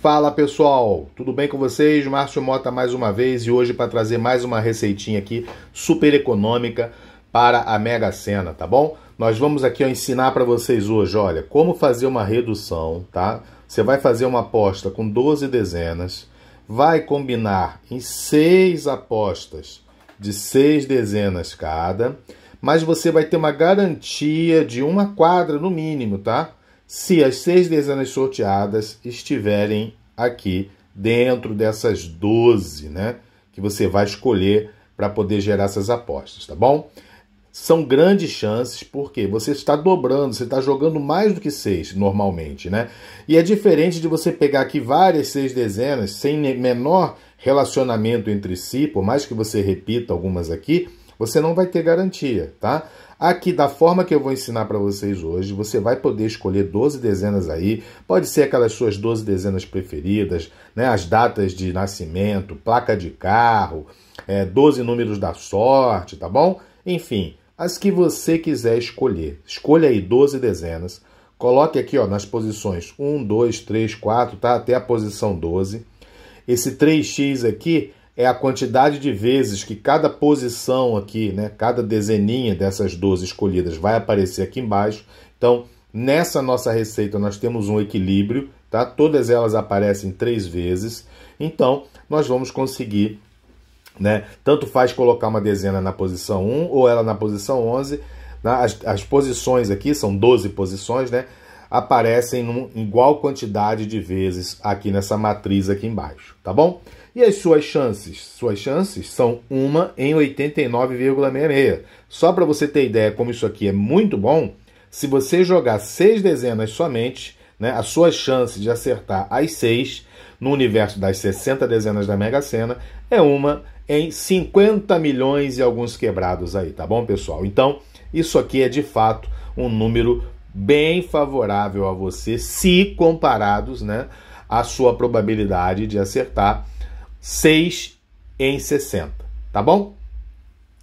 Fala pessoal, tudo bem com vocês? Márcio Mota mais uma vez e hoje para trazer mais uma receitinha aqui super econômica para a Mega Sena, tá bom? Nós vamos aqui ó, ensinar para vocês hoje, olha, como fazer uma redução, tá? Você vai fazer uma aposta com 12 dezenas, vai combinar em 6 apostas de 6 dezenas cada, mas você vai ter uma garantia de uma quadra no mínimo, tá? se as seis dezenas sorteadas estiverem aqui dentro dessas 12, né? Que você vai escolher para poder gerar essas apostas, tá bom? São grandes chances porque você está dobrando, você está jogando mais do que seis normalmente, né? E é diferente de você pegar aqui várias seis dezenas sem menor relacionamento entre si, por mais que você repita algumas aqui, você não vai ter garantia, tá? Aqui, da forma que eu vou ensinar para vocês hoje, você vai poder escolher 12 dezenas aí. Pode ser aquelas suas 12 dezenas preferidas, né? as datas de nascimento, placa de carro, é, 12 números da sorte, tá bom? Enfim, as que você quiser escolher. Escolha aí 12 dezenas. Coloque aqui ó, nas posições 1, 2, 3, 4, tá? até a posição 12. Esse 3x aqui é a quantidade de vezes que cada posição aqui, né, cada dezeninha dessas 12 escolhidas vai aparecer aqui embaixo. Então, nessa nossa receita nós temos um equilíbrio, tá? Todas elas aparecem três vezes. Então, nós vamos conseguir, né, tanto faz colocar uma dezena na posição 1 ou ela na posição 11, né? as, as, posições aqui são 12 posições, né? aparecem em igual quantidade de vezes aqui nessa matriz aqui embaixo, tá bom? E as suas chances? Suas chances são 1 em 89,66. Só para você ter ideia como isso aqui é muito bom, se você jogar seis dezenas somente, né, a sua chance de acertar as seis no universo das 60 dezenas da Mega Sena é uma em 50 milhões e alguns quebrados aí, tá bom, pessoal? Então, isso aqui é de fato um número bem favorável a você se comparados né, à sua probabilidade de acertar 6 em 60, tá bom?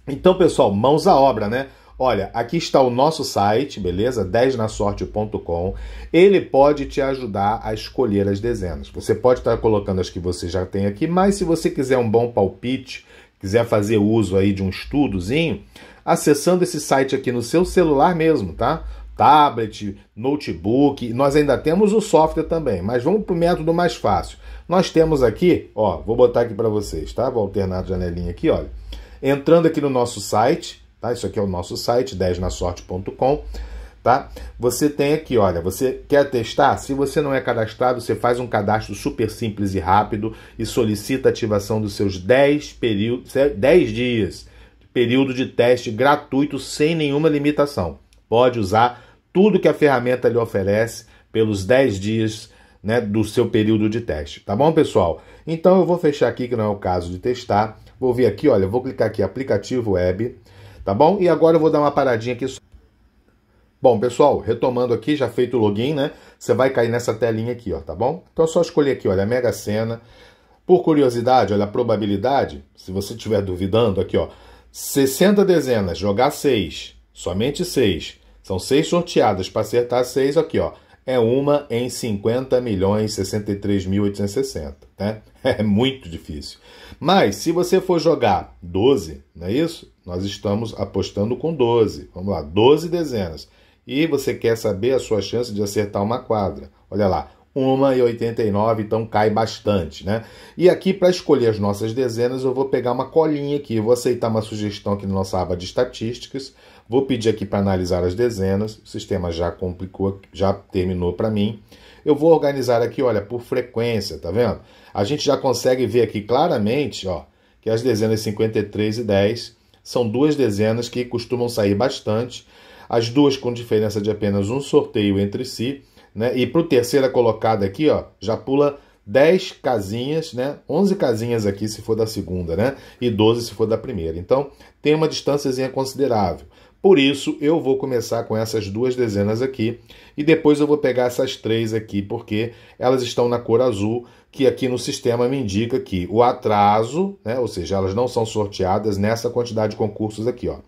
Então, pessoal, mãos à obra, né? Olha, aqui está o nosso site, beleza? 10nasorte.com. Ele pode te ajudar a escolher as dezenas. Você pode estar colocando as que você já tem aqui, mas se você quiser um bom palpite, quiser fazer uso aí de um estudozinho, acessando esse site aqui no seu celular mesmo, tá? tablet, notebook. Nós ainda temos o software também, mas vamos para o método mais fácil. Nós temos aqui, ó, vou botar aqui para vocês, tá? Vou alternar a janelinha aqui, olha. Entrando aqui no nosso site, tá? Isso aqui é o nosso site, 10nasorte.com, tá? Você tem aqui, olha, você quer testar? Se você não é cadastrado, você faz um cadastro super simples e rápido e solicita a ativação dos seus 10 períodos, 10 dias, período de teste gratuito sem nenhuma limitação. Pode usar tudo que a ferramenta lhe oferece pelos 10 dias né, do seu período de teste. Tá bom, pessoal? Então eu vou fechar aqui, que não é o caso de testar. Vou vir aqui, olha, vou clicar aqui aplicativo web, tá bom? E agora eu vou dar uma paradinha aqui. Bom, pessoal, retomando aqui, já feito o login, né? Você vai cair nessa telinha aqui, ó, tá bom? Então é só escolher aqui, olha, a Mega Sena. Por curiosidade, olha a probabilidade, se você estiver duvidando aqui, ó, 60 dezenas, jogar 6, somente 6 são seis sorteadas. Para acertar seis, aqui, ó. É uma em 50 milhões 63.860, né? É muito difícil. Mas se você for jogar 12, não é isso? Nós estamos apostando com 12. Vamos lá, 12 dezenas. E você quer saber a sua chance de acertar uma quadra. Olha lá, 89, então cai bastante, né? E aqui para escolher as nossas dezenas, eu vou pegar uma colinha aqui, eu vou aceitar uma sugestão aqui na nossa aba de estatísticas. Vou pedir aqui para analisar as dezenas, o sistema já complicou, já terminou para mim. Eu vou organizar aqui, olha, por frequência, tá vendo? A gente já consegue ver aqui claramente, ó, que as dezenas 53 e 10 são duas dezenas que costumam sair bastante, as duas com diferença de apenas um sorteio entre si, né? E para o terceira colocada aqui, ó, já pula 10 casinhas, né? 11 casinhas aqui se for da segunda, né? E 12 se for da primeira. Então, tem uma distância considerável. Por isso, eu vou começar com essas duas dezenas aqui e depois eu vou pegar essas três aqui, porque elas estão na cor azul, que aqui no sistema me indica que o atraso, né, ou seja, elas não são sorteadas nessa quantidade de concursos aqui, ó,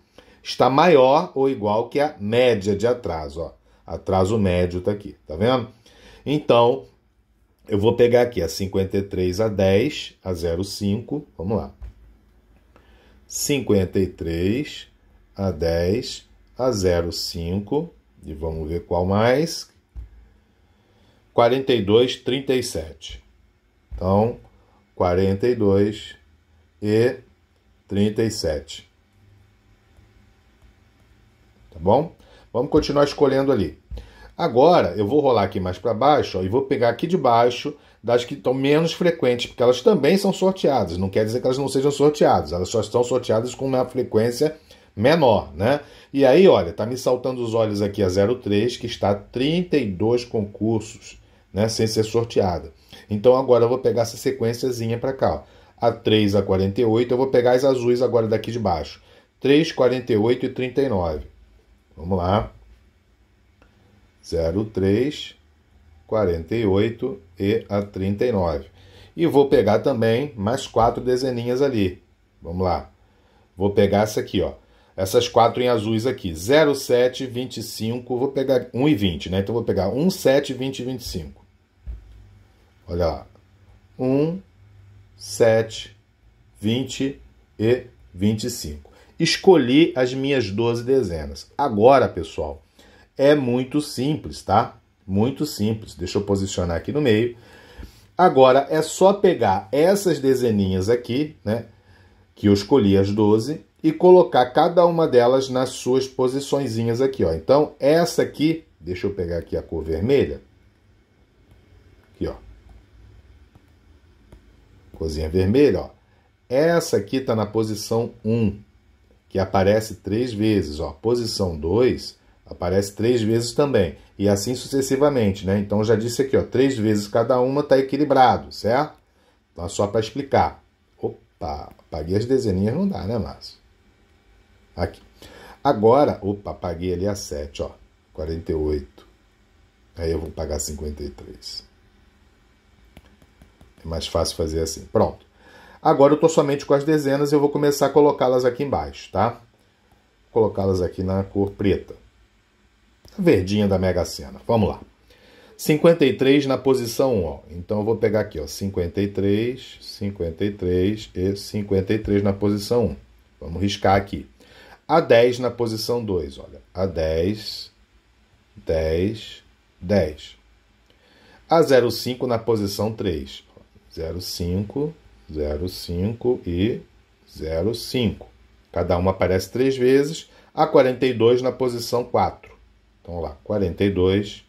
está maior ou igual que a média de atraso. Ó. Atraso médio está aqui, tá vendo? Então, eu vou pegar aqui a 53 a 10, a 05, vamos lá. 53 a 10, a 0,5 e vamos ver qual mais. 42, 37. Então, 42 e 37. Tá bom? Vamos continuar escolhendo ali. Agora, eu vou rolar aqui mais para baixo ó, e vou pegar aqui de baixo das que estão menos frequentes, porque elas também são sorteadas. Não quer dizer que elas não sejam sorteadas, elas só estão sorteadas com uma frequência menor, né? E aí, olha, tá me saltando os olhos aqui a 03, que está 32 concursos, né, sem ser sorteada. Então agora eu vou pegar essa sequenciazinha para cá, ó. A 3 a 48, eu vou pegar as azuis agora daqui de baixo. 3, 48 e 39. Vamos lá. 03, 48 e a 39. E vou pegar também mais quatro dezeninhas ali. Vamos lá. Vou pegar essa aqui, ó essas quatro em azuis aqui. 0, 7, 25, vou pegar 1 e 20, né? Então vou pegar 1, 7, 20 e 25. Olha lá. 1, 7, 20 e 25. Escolhi as minhas 12 dezenas. Agora, pessoal, é muito simples, tá? Muito simples. Deixa eu posicionar aqui no meio. Agora é só pegar essas dezeninhas aqui, né? que eu escolhi as 12 e colocar cada uma delas nas suas posiçõezinhas aqui, ó. Então, essa aqui, deixa eu pegar aqui a cor vermelha. Aqui, ó. Cozinha vermelha, ó. Essa aqui tá na posição 1, que aparece três vezes, ó. Posição 2 aparece três vezes também. E assim sucessivamente, né? Então, já disse aqui, ó, três vezes cada uma tá equilibrado, certo? Então, é só para explicar paguei as dezeninhas, não dá, né, Márcio? Aqui. Agora, opa, paguei ali a 7, ó. 48. Aí eu vou pagar 53. É mais fácil fazer assim. Pronto. Agora eu estou somente com as dezenas e eu vou começar a colocá-las aqui embaixo, tá? Colocá-las aqui na cor preta. A verdinha da Mega Sena. Vamos lá. 53 na posição 1. Ó. Então eu vou pegar aqui, ó, 53, 53 e 53 na posição 1. Vamos riscar aqui. A 10 na posição 2, olha. A 10, 10, 10. A 05 na posição 3. 05, 05 e 05. Cada uma aparece três vezes. A 42 na posição 4. Então, lá, 42, 42.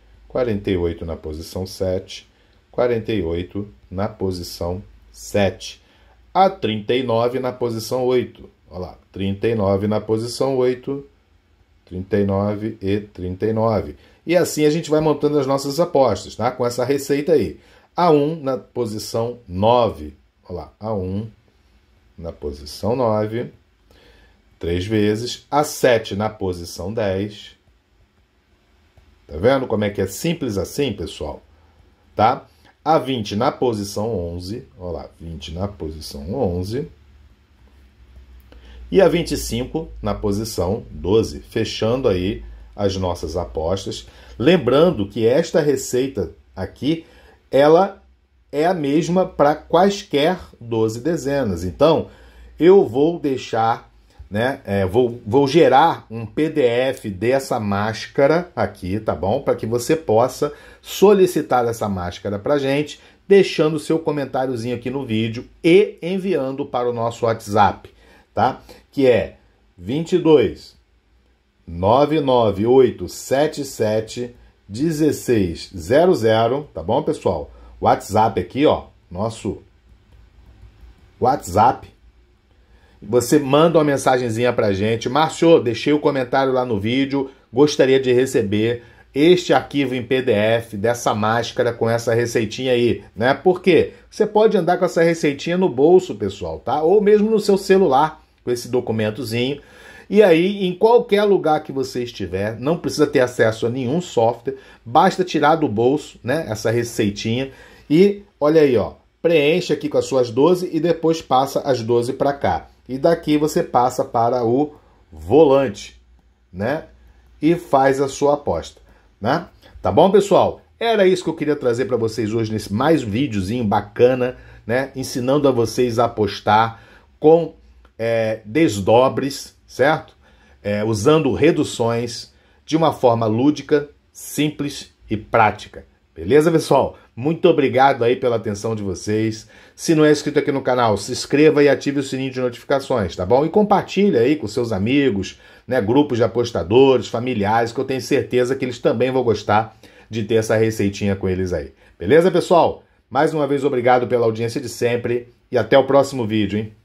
48 na posição 7, 48 na posição 7, a 39 na posição 8. Olha lá, 39 na posição 8, 39 e 39. E assim a gente vai montando as nossas apostas, tá? Com essa receita aí. A1 na posição 9. Olha lá, A1 na posição 9, três vezes. A7 na posição 10, Tá vendo como é que é simples assim, pessoal? Tá? A 20 na posição 11, olha lá, 20 na posição 11. E a 25 na posição 12, fechando aí as nossas apostas. Lembrando que esta receita aqui, ela é a mesma para quaisquer 12 dezenas. Então, eu vou deixar né? É, vou, vou gerar um PDF dessa máscara aqui, tá bom? Para que você possa solicitar essa máscara para gente, deixando seu comentáriozinho aqui no vídeo e enviando para o nosso WhatsApp, tá? Que é 22 99877 1600, tá bom, pessoal? WhatsApp aqui, ó, nosso WhatsApp você manda uma mensagenzinha pra gente. Márcio, deixei o um comentário lá no vídeo. Gostaria de receber este arquivo em PDF dessa máscara com essa receitinha aí, né? Por quê? Você pode andar com essa receitinha no bolso, pessoal, tá? Ou mesmo no seu celular, com esse documentozinho. E aí, em qualquer lugar que você estiver, não precisa ter acesso a nenhum software, basta tirar do bolso, né, essa receitinha e olha aí, ó, preenche aqui com as suas 12 e depois passa as 12 para cá. E daqui você passa para o volante, né? E faz a sua aposta, né? Tá bom, pessoal? Era isso que eu queria trazer para vocês hoje nesse mais videozinho bacana, né? Ensinando a vocês a apostar com é, desdobres, certo? É, usando reduções de uma forma lúdica, simples e prática. Beleza, pessoal? Muito obrigado aí pela atenção de vocês. Se não é inscrito aqui no canal, se inscreva e ative o sininho de notificações, tá bom? E compartilhe aí com seus amigos, né, grupos de apostadores, familiares, que eu tenho certeza que eles também vão gostar de ter essa receitinha com eles aí. Beleza, pessoal? Mais uma vez obrigado pela audiência de sempre e até o próximo vídeo, hein?